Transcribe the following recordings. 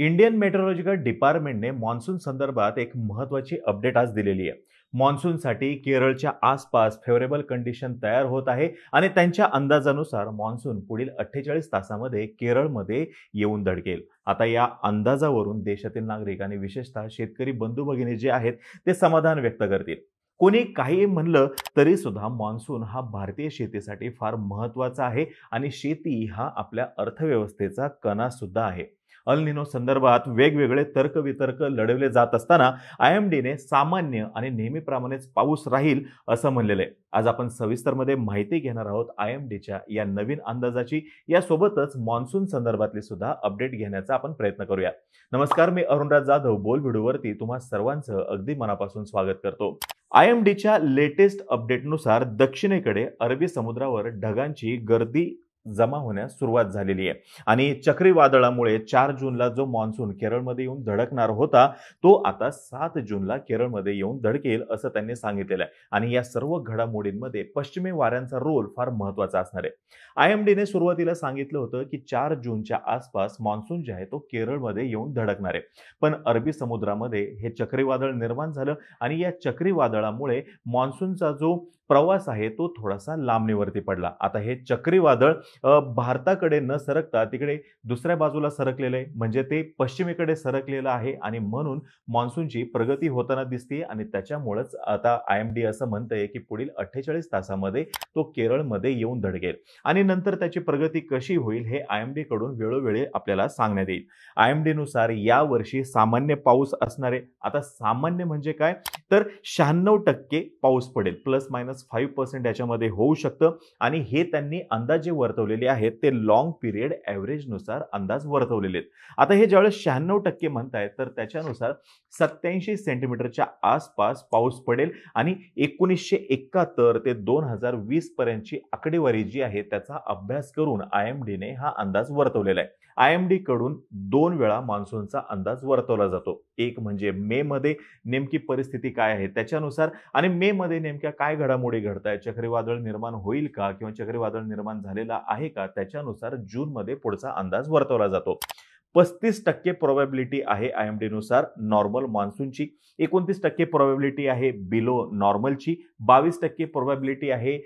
Indian meteorological डिपार्टमेंटने monsoon संदर्भात एक महत्वाची अपडेट आज दिलेली आहे मान्सूनसाठी केरळच्या आसपास फेवरेबल कंडिशन तयार होत आहे आणि त्यांच्या अंदाजानुसार मान्सून पुढील अठ्ठेचाळीस तासामध्ये केरळमध्ये येऊन धडकेल आता या अंदाजावरून देशातील नागरिक आणि विशेषतः शेतकरी बंधू भगिनी जे आहेत ते समाधान व्यक्त करतील कोणी काही म्हणलं तरी सुद्धा मान्सून हा भारतीय शेतीसाठी फार महत्त्वाचा आहे आणि शेती हा आपल्या अर्थव्यवस्थेचा कणा सुद्धा आहे अल्निनो संदर्भात वेगवेगळे तर्कवितर्क लढवले जात असताना आय एम डीने सामान्य आणि नेहमीप्रमाणेच पाऊस राहील असं म्हणलेलं आहे आज आपण सविस्तरमध्ये माहिती घेणार आहोत आय एम डीच्या या नवीन अंदाजाची यासोबतच मान्सून संदर्भातली सुद्धा अपडेट घेण्याचा आपण प्रयत्न करूया नमस्कार मी अरुणराज जाधव बोल व्हिडिओवरती तुम्हा सर्वांचं अगदी मनापासून स्वागत करतो आय एम डीच्या लेटेस्ट अपडेटनुसार दक्षिणेकडे अरबी समुद्रावर ढगांची गर्दी जमा होण्यास सुरुवात झालेली आहे आणि चक्रीवादळामुळे चार जूनला जो मान्सून केरळमध्ये येऊन धडकणार होता तो आता सात जूनला केरळमध्ये येऊन धडकेल असं त्यांनी सांगितलेलं आहे आणि या सर्व घडामोडींमध्ये पश्चिमी वाऱ्यांचा रोल फार महत्वाचा असणार आहे आय एम डीने सुरुवातीला सांगितलं होतं की चार जूनच्या आसपास मान्सून जे आहे तो केरळमध्ये येऊन धडकणार आहे पण अरबी समुद्रामध्ये हे चक्रीवादळ निर्माण झालं आणि या चक्रीवादळामुळे मान्सूनचा जो प्रवास आहे तो थोडासा लांबणीवरती पडला आता हे चक्रीवादळ भारताकडे न सरकता तिकडे दुसऱ्या बाजूला सरकलेलं आहे म्हणजे ते पश्चिमेकडे सरकलेलं आहे आणि म्हणून मान्सूनची प्रगती होताना दिसते आणि त्याच्यामुळेच आता आय एम डी असं म्हणतंय की पुढील अठ्ठेचाळीस तासामध्ये तो केरळमध्ये येऊन धडकेल आणि नंतर त्याची प्रगती कशी होईल हे आय एम कडून वेळोवेळी आपल्याला सांगण्यात येईल आय एम डीनुसार यावर्षी सामान्य पाऊस असणारे आता सामान्य म्हणजे काय तर शहाण्णव टक्के पाऊस पडेल प्लस मायनस फाईव्ह पर्सेंट याच्यामध्ये होऊ शकतं आणि हे त्यांनी अंदाजे जे वर्तवलेले आहेत ते लॉंग पिरियड नुसार अंदाज वर्तवलेले आहेत आता हे ज्यावेळेस शहाण्णव टक्के म्हणतायत तर त्याच्यानुसार सत्याऐंशी सेंटीमीटरच्या आसपास पाऊस पडेल आणि एकोणीसशे एकाहत्तर ते दोन हजार वीस पर्यंतची आकडेवारी जी आहे त्याचा अभ्यास करून आय एम डीने हा अंदाज वर्तवलेला आहे आय एम कडून दोन वेळा मान्सूनचा अंदाज वर्तवला जातो एक म्हणजे मे मध्ये नेमकी परिस्थिती काय आहे त्याच्यानुसार आणि मे मध्ये नेमक्या काय घडामोडी घडामोडी घडत आहेत चक्रीवादळ निर्माण होईल का किंवा चक्रीवादळ निर्माण झालेला आहे का त्याच्यानुसार जून मध्ये पुढचा अंदाज वर्तवला जातो पस्तीस टक्के प्रोबॅबिलिटी आहे आय एम डीनुसार नॉर्मल मान्सूनची एकोणतीस टक्के प्रोबॅबिलिटी आहे बिलो नॉर्मलची बावीस टक्के प्रोबॅबिलिटी आहे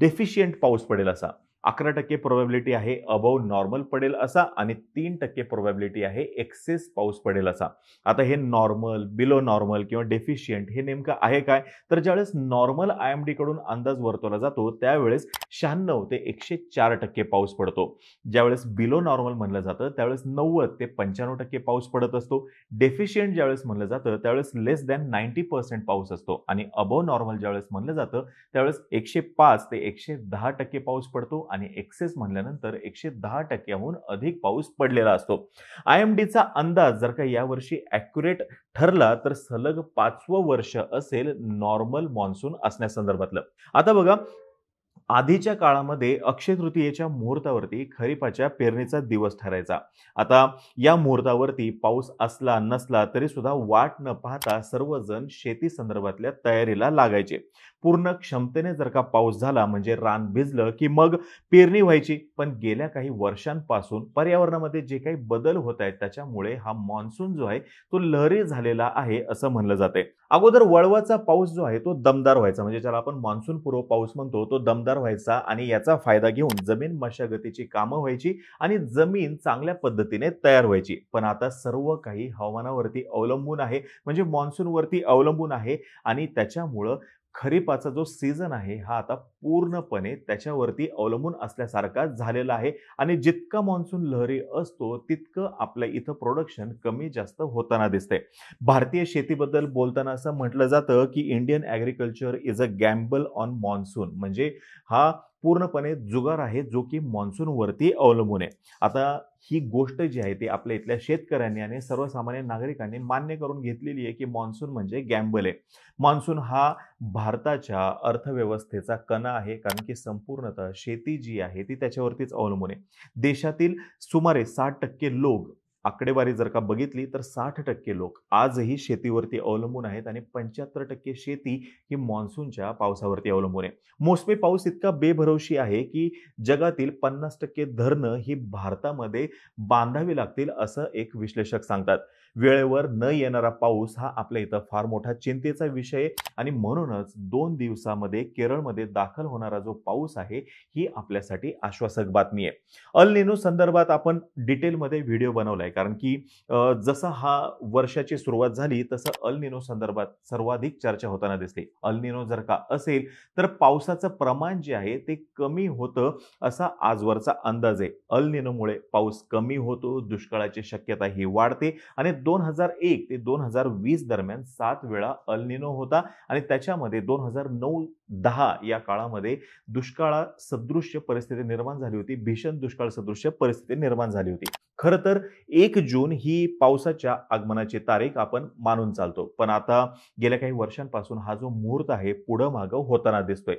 डेफिशियंट पाऊस पडेल असा अकरा टक्के प्रोबॅबिलिटी आहे अबव नॉर्मल पडेल असा आणि तीन टक्के प्रोबॅबिलिटी आहे एक्सेस पाऊस पडेल असा आता हे नॉर्मल बिलो नॉर्मल किंवा डेफिशियंट हे नेमकं आहे काय तर ज्यावेळेस नॉर्मल आय एम डीकडून अंदाज वर्तवला जातो त्यावेळेस शहाण्णव ते एकशे चार टक्के पाऊस पडतो ज्यावेळेस बिलो नॉर्मल म्हणलं जातं त्यावेळेस नव्वद ते पंच्याण्णव टक्के पाऊस पडत असतो डेफिशियंट ज्यावेळेस म्हणलं जातं त्यावेळेस लेस दॅन नाईन्टी पर्सेंट पाऊस असतो आणि अबव नॉर्मल ज्यावेळेस म्हणलं जातं त्यावेळेस एकशे पाच ते एकशे दहा टक्के पाऊस पडतो आणि एक्सेस म्हणल्यानंतर एकशे दहा टक्क्याहून अधिक पाऊस पडलेला असतो आय एम डीचा अंदाज जर का यावर्षी ॲक्युरेट ठरला तर सलग पाचवं वर्ष असेल नॉर्मल मॉन्सून असण्यासंदर्भातलं आता बघा आधीच्या काळामध्ये अक्षय तृतीयेच्या मुहूर्तावरती खरीपाच्या पेरणीचा दिवस ठरायचा आता या मुहूर्तावरती पाऊस असला नसला तरी सुद्धा वाट न पाहता सर्वजण शेती संदर्भातल्या तयारीला लागायचे पूर्ण क्षमतेने जर का पाऊस झाला म्हणजे रान भिजलं की मग पेरणी व्हायची पण गेल्या काही वर्षांपासून पर्यावरणामध्ये जे काही बदल होत आहेत त्याच्यामुळे हा मान्सून जो आहे तो लहरी झालेला आहे असं म्हणलं जाते अगोदर वळवाचा पाऊस जो आहे तो दमदार व्हायचा म्हणजे ज्याला आपण मान्सून पूर्व पाऊस म्हणतो तो दमदार व्हायचा आणि याचा फायदा घेऊन जमीन मशागतीची कामं व्हायची आणि जमीन चांगल्या पद्धतीने तयार व्हायची पण आता सर्व काही हवामानावरती अवलंबून आहे म्हणजे मान्सूनवरती अवलंबून आहे आणि त्याच्यामुळं खरीपाचा जो सीझन आहे हा आता पूर्णपणे त्याच्यावरती अवलंबून असल्यासारखा झालेला आहे आणि जितका मान्सून लहरी असतो तितकं आपल्या इथं प्रोडक्शन कमी जास्त होताना दिसते भारतीय शेतीबद्दल बोलताना असं म्हटलं जातं की Indian agriculture is a gamble on monsoon म्हणजे हा पूर्णपणे जुगार आहे जो की मान्सूनवरती अवलंबून आहे आता ही गोष्ट जी आहे ती आपल्या इथल्या शेतकऱ्यांनी आणि सर्वसामान्य नागरिकांनी मान्य करून घेतलेली आहे की मान्सून म्हणजे गॅम्बल आहे मान्सून हा भारताच्या अर्थव्यवस्थेचा कणा आहे कारण की संपूर्णतः शेती जी आहे ती त्याच्यावरतीच अवलंबून आहे देशातील सुमारे साठ टक्के लोक आकडेवारी जर का बघितली तर साठ टक्के लोक आजही शेतीवरती अवलंबून आहेत आणि पंच्याहत्तर टक्के शेती ही मान्सूनच्या पावसावरती अवलंबून आहे मोसमी पाऊस इतका बेभरवशी आहे की जगातील पन्नास टक्के धरणं ही भारतामध्ये बांधावी लागतील असं एक विश्लेषक सांगतात वेळेवर न येणारा पाऊस हा आपल्या इथं फार मोठा चिंतेचा विषय आणि म्हणूनच दोन दिवसामध्ये केरळमध्ये दाखल होणारा जो पाऊस आहे ही आपल्यासाठी आश्वासक बातमी आहे अल निनू संदर्भात आपण डिटेलमध्ये व्हिडिओ बनवलाय कारण की जसा हा वर्षाची सुरुवात झाली तसं अल निनो संदर्भात सर्वाधिक चर्चा होताना दिसते अल जर का असेल तर पावसाचं प्रमाण जे आहे ते कमी होतं असा आजवरचा अंदाज आहे अल निनोमुळे पाऊस कमी होतो दुष्काळाची शक्यता ही वाढते आणि दोन हजार एक ते दोन हजार वीस दरम्यान सात वेळा अल होता आणि त्याच्यामध्ये दोन हजार नऊ दहा या काळामध्ये दुष्काळ सदृश्य परिस्थिती निर्माण झाली होती भीषण दुष्काळ सदृश्य परिस्थिती निर्माण झाली होती खरं तर एक जून ही पावसाच्या आगमनाची तारीख आपण मानून चालतो पण आता गेल्या काही वर्षांपासून हा जो मुहूर्त आहे पुढं माग होताना दिसतोय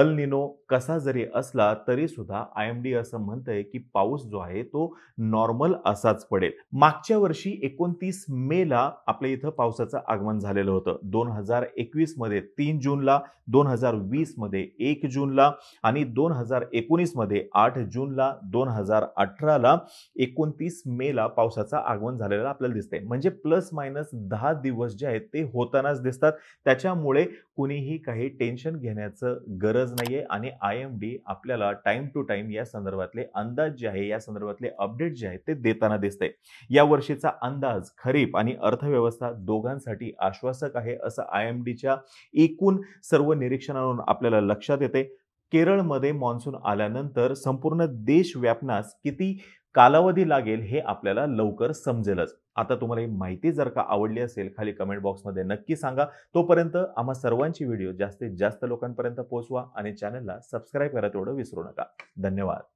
अल निनो कसा जरी असला तरी सुद्धा आय एम डी असं म्हणतंय की पाऊस जो आहे तो नॉर्मल असाच पडेल मागच्या वर्षी एकोणतीस मे ला आपल्या इथं पावसाचं आगमन झालेलं होतं दोन हजार एकवीस मध्ये तीन जूनला दोन हजार वीस मध्ये एक जूनला आणि दोन हजार एकोणीस मध्ये आठ जूनला दोन हजार अठराला एकोणतीस मेला पाऊस पावसाचं आगमन झालेला आपल्याला दिसतंय म्हणजे प्लस मायनस दहा दिवस जे आहेत ते होतानाच दिसतात त्याच्यामुळे कुणीही काही टेन्शन घेण्याचं गरज नाहीये आणि आय एम डी आपल्याला टाइम टू टाइम या संदर्भातले अंदाज जे आहे या संदर्भातले अपडेट जे आहेत ते देताना दिसते या वर्षीचा अंदाज खरीप आणि अर्थव्यवस्था दोघांसाठी आश्वासक आहे असं आय एम डीच्या एकूण सर्व निरीक्षणावरून आपल्याला लक्षात येते केरळमध्ये मान्सून आल्यानंतर संपूर्ण देश व्यापनास किती कालावधी लागेल हे आपल्याला लवकर समजेलच आता तुम्हाला ही माहिती जर का आवडली असेल खाली कमेंट बॉक्समध्ये नक्की सांगा तोपर्यंत आम्हा सर्वांची व्हिडिओ जास्तीत जास्त लोकांपर्यंत पोहोचवा आणि चॅनलला सबस्क्राईब करा तेवढं विसरू नका धन्यवाद